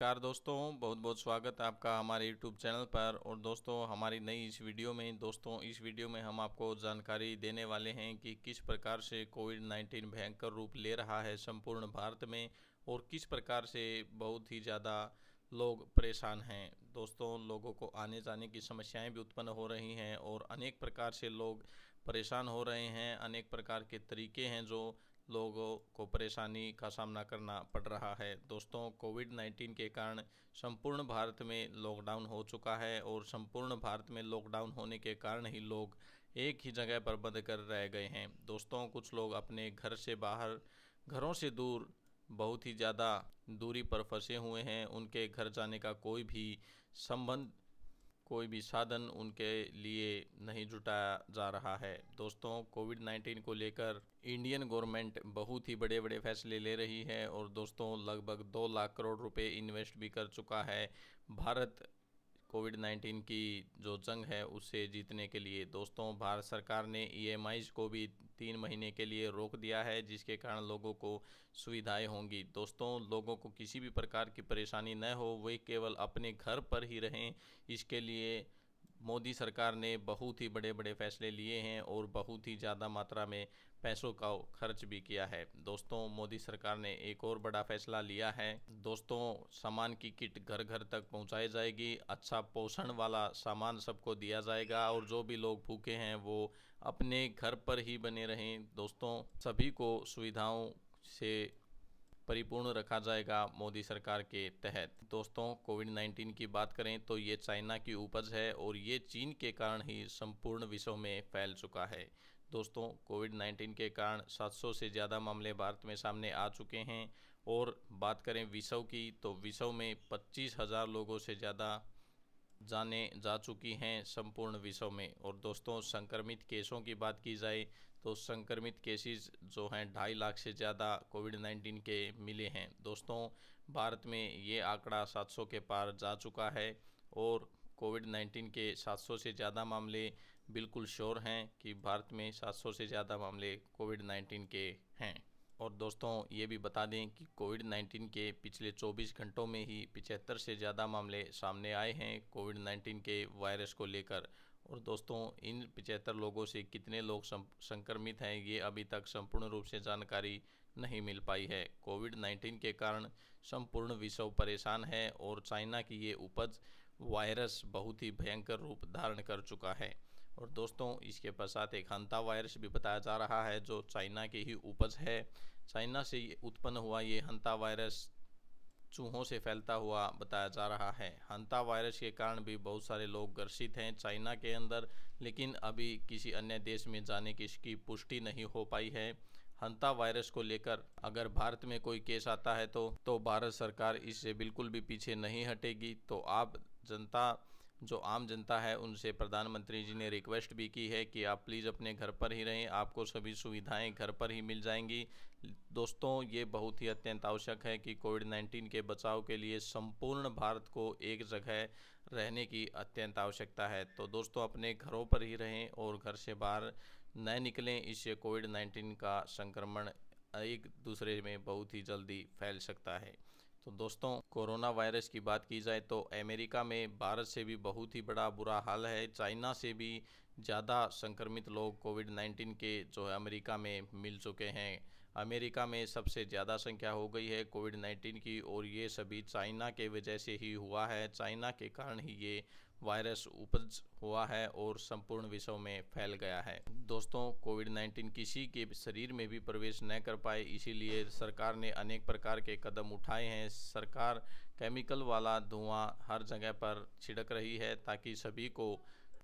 नमस्कार दोस्तों बहुत बहुत स्वागत आपका हमारे YouTube चैनल पर और दोस्तों हमारी नई इस वीडियो में दोस्तों इस वीडियो में हम आपको जानकारी देने वाले हैं कि किस प्रकार से कोविड 19 भयंकर रूप ले रहा है संपूर्ण भारत में और किस प्रकार से बहुत ही ज़्यादा लोग परेशान हैं दोस्तों लोगों को आने जाने की समस्याएं भी उत्पन्न हो रही हैं और अनेक प्रकार से लोग परेशान हो रहे हैं अनेक प्रकार के तरीके हैं जो लोगों को परेशानी का सामना करना पड़ रहा है दोस्तों कोविड 19 के कारण संपूर्ण भारत में लॉकडाउन हो चुका है और संपूर्ण भारत में लॉकडाउन होने के कारण ही लोग एक ही जगह पर बंद कर रह गए हैं दोस्तों कुछ लोग अपने घर से बाहर घरों से दूर बहुत ही ज़्यादा दूरी पर फंसे हुए हैं उनके घर जाने का कोई भी संबंध कोई भी साधन उनके लिए नहीं जुटाया जा रहा है दोस्तों कोविड 19 को लेकर इंडियन गवर्नमेंट बहुत ही बड़े बड़े फैसले ले रही है और दोस्तों लगभग दो लाख करोड़ रुपए इन्वेस्ट भी कर चुका है भारत कोविड 19 की जो जंग है उससे जीतने के लिए दोस्तों भारत सरकार ने ई e को भी तीन महीने के लिए रोक दिया है जिसके कारण लोगों को सुविधाएं होंगी दोस्तों लोगों को किसी भी प्रकार की परेशानी न हो वे केवल अपने घर पर ही रहें इसके लिए मोदी सरकार ने बहुत ही बड़े बड़े फैसले लिए हैं और बहुत ही ज़्यादा मात्रा में पैसों का खर्च भी किया है दोस्तों मोदी सरकार ने एक और बड़ा फैसला लिया है दोस्तों सामान की किट घर घर तक पहुंचाई जाएगी अच्छा पोषण वाला सामान सबको दिया जाएगा और जो भी लोग भूखे हैं वो अपने घर पर ही बने रहें दोस्तों सभी को सुविधाओं से परिपूर्ण रखा जाएगा मोदी सरकार के तहत दोस्तों कोविड 19 की बात करें तो ये चाइना की उपज है और ये चीन के कारण ही संपूर्ण विश्व में फैल चुका है दोस्तों कोविड 19 के कारण 700 से ज़्यादा मामले भारत में सामने आ चुके हैं और बात करें विश्व की तो विश्व में पच्चीस हज़ार लोगों से ज़्यादा जाने जा चुकी हैं संपूर्ण विश्व में और दोस्तों संक्रमित केसों की बात की जाए तो संक्रमित केसेस जो हैं ढाई लाख से ज़्यादा कोविड 19 के मिले हैं दोस्तों भारत में ये आंकड़ा 700 के पार जा चुका है और कोविड 19 के 700 से ज़्यादा मामले बिल्कुल श्योर हैं कि भारत में 700 से ज़्यादा मामले कोविड 19 के हैं और दोस्तों ये भी बता दें कि कोविड 19 के पिछले 24 घंटों में ही पिचहत्तर से ज़्यादा मामले सामने आए हैं कोविड 19 के वायरस को लेकर और दोस्तों इन पिचहत्तर लोगों से कितने लोग संक्रमित हैं ये अभी तक संपूर्ण रूप से जानकारी नहीं मिल पाई है कोविड 19 के कारण संपूर्ण विश्व परेशान है और चाइना की ये उपज वायरस बहुत ही भयंकर रूप धारण कर चुका है और दोस्तों इसके पश्चात एक हंता वायरस भी बताया जा रहा है जो चाइना की ही उपज है चाइना से उत्पन्न हुआ ये हंता वायरस चूहों से फैलता हुआ बताया जा रहा है हंता वायरस के कारण भी बहुत सारे लोग ग्रसित हैं चाइना के अंदर लेकिन अभी किसी अन्य देश में जाने की इसकी पुष्टि नहीं हो पाई है हंता वायरस को लेकर अगर भारत में कोई केस आता है तो तो भारत सरकार इससे बिल्कुल भी पीछे नहीं हटेगी तो आप जनता जो आम जनता है उनसे प्रधानमंत्री जी ने रिक्वेस्ट भी की है कि आप प्लीज़ अपने घर पर ही रहें आपको सभी सुविधाएं घर पर ही मिल जाएंगी दोस्तों ये बहुत ही अत्यंत आवश्यक है कि कोविड 19 के बचाव के लिए संपूर्ण भारत को एक जगह रहने की अत्यंत आवश्यकता है तो दोस्तों अपने घरों पर ही रहें और घर से बाहर न निकलें इससे कोविड नाइन्टीन का संक्रमण एक दूसरे में बहुत ही जल्दी फैल सकता है तो दोस्तों कोरोना वायरस की बात की जाए तो अमेरिका में भारत से भी बहुत ही बड़ा बुरा हाल है चाइना से भी ज़्यादा संक्रमित लोग कोविड 19 के जो है अमेरिका में मिल चुके हैं अमेरिका में सबसे ज़्यादा संख्या हो गई है कोविड 19 की और ये सभी चाइना के वजह से ही हुआ है चाइना के कारण ही ये वायरस उपज हुआ है और संपूर्ण विश्व में फैल गया है दोस्तों कोविड 19 किसी के शरीर में भी प्रवेश न कर पाए इसीलिए सरकार ने अनेक प्रकार के कदम उठाए हैं सरकार केमिकल वाला धुआं हर जगह पर छिड़क रही है ताकि सभी को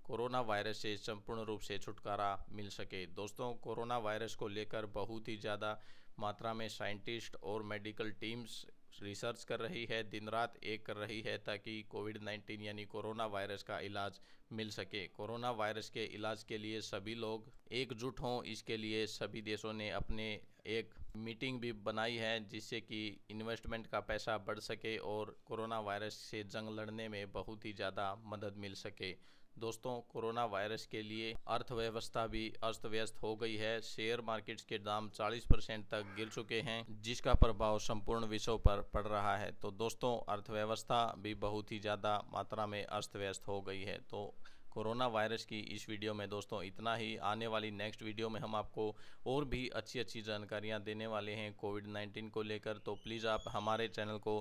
कोरोना वायरस से संपूर्ण रूप से छुटकारा मिल सके दोस्तों कोरोना वायरस को लेकर बहुत ही ज़्यादा मात्रा में साइंटिस्ट और मेडिकल टीम्स रिसर्च कर रही है दिन रात एक कर रही है ताकि कोविड 19 यानी कोरोना वायरस का इलाज मिल सके कोरोना वायरस के इलाज के लिए सभी लोग एकजुट हों इसके लिए सभी देशों ने अपने एक मीटिंग भी बनाई है जिससे कि इन्वेस्टमेंट का पैसा बढ़ सके और कोरोना वायरस से जंग लड़ने में बहुत ही ज़्यादा मदद मिल सके दोस्तों कोरोना वायरस के लिए अर्थव्यवस्था भी अस्त व्यस्त हो गई है शेयर मार्केट्स के दाम 40 परसेंट तक गिर चुके हैं जिसका प्रभाव संपूर्ण विश्व पर पड़ रहा है तो दोस्तों अर्थव्यवस्था भी बहुत ही ज़्यादा मात्रा में अस्त व्यस्त हो गई है तो कोरोना वायरस की इस वीडियो में दोस्तों इतना ही आने वाली नेक्स्ट वीडियो में हम आपको और भी अच्छी अच्छी जानकारियाँ देने वाले हैं कोविड नाइन्टीन को लेकर तो प्लीज़ आप हमारे चैनल को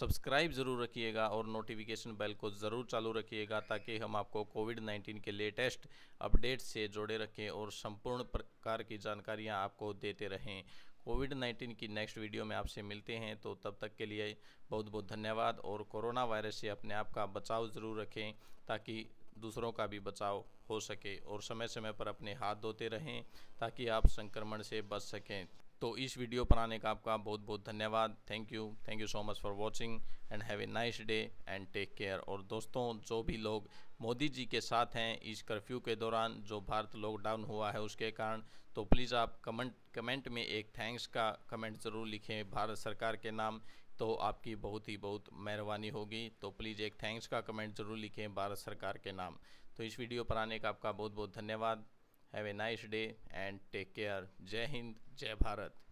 सब्सक्राइब ज़रूर रखिएगा और नोटिफिकेशन बेल को ज़रूर चालू रखिएगा ताकि हम आपको कोविड नाइन्टीन के लेटेस्ट अपडेट से जोड़े रखें और संपूर्ण प्रकार की जानकारियाँ आपको देते रहें कोविड 19 की नेक्स्ट वीडियो में आपसे मिलते हैं तो तब तक के लिए बहुत बहुत धन्यवाद और कोरोना वायरस से अपने आप का बचाव ज़रूर रखें ताकि दूसरों का भी बचाव हो सके और समय समय पर अपने हाथ धोते रहें ताकि आप संक्रमण से बच सकें तो इस वीडियो पर आने का आपका बहुत बहुत धन्यवाद thank you thank you so much for watching and have a nice day and take care और दोस्तों जो भी लोग मोदी जी के साथ हैं इस कर्फ्यू के दौरान जो भारत लॉकडाउन हुआ है उसके कारण तो प्लीज़ आप कमेंट कमेंट में एक थैंक्स का कमेंट ज़रूर लिखें भारत सरकार के नाम तो आपकी बहुत ही बहुत मेहरबानी होगी तो प्लीज़ एक थैंक्स का कमेंट ज़रूर लिखें भारत सरकार के नाम तो इस वीडियो पर आने का आपका बहुत बहुत धन्यवाद have a nice day and take care जय हिंद जय भारत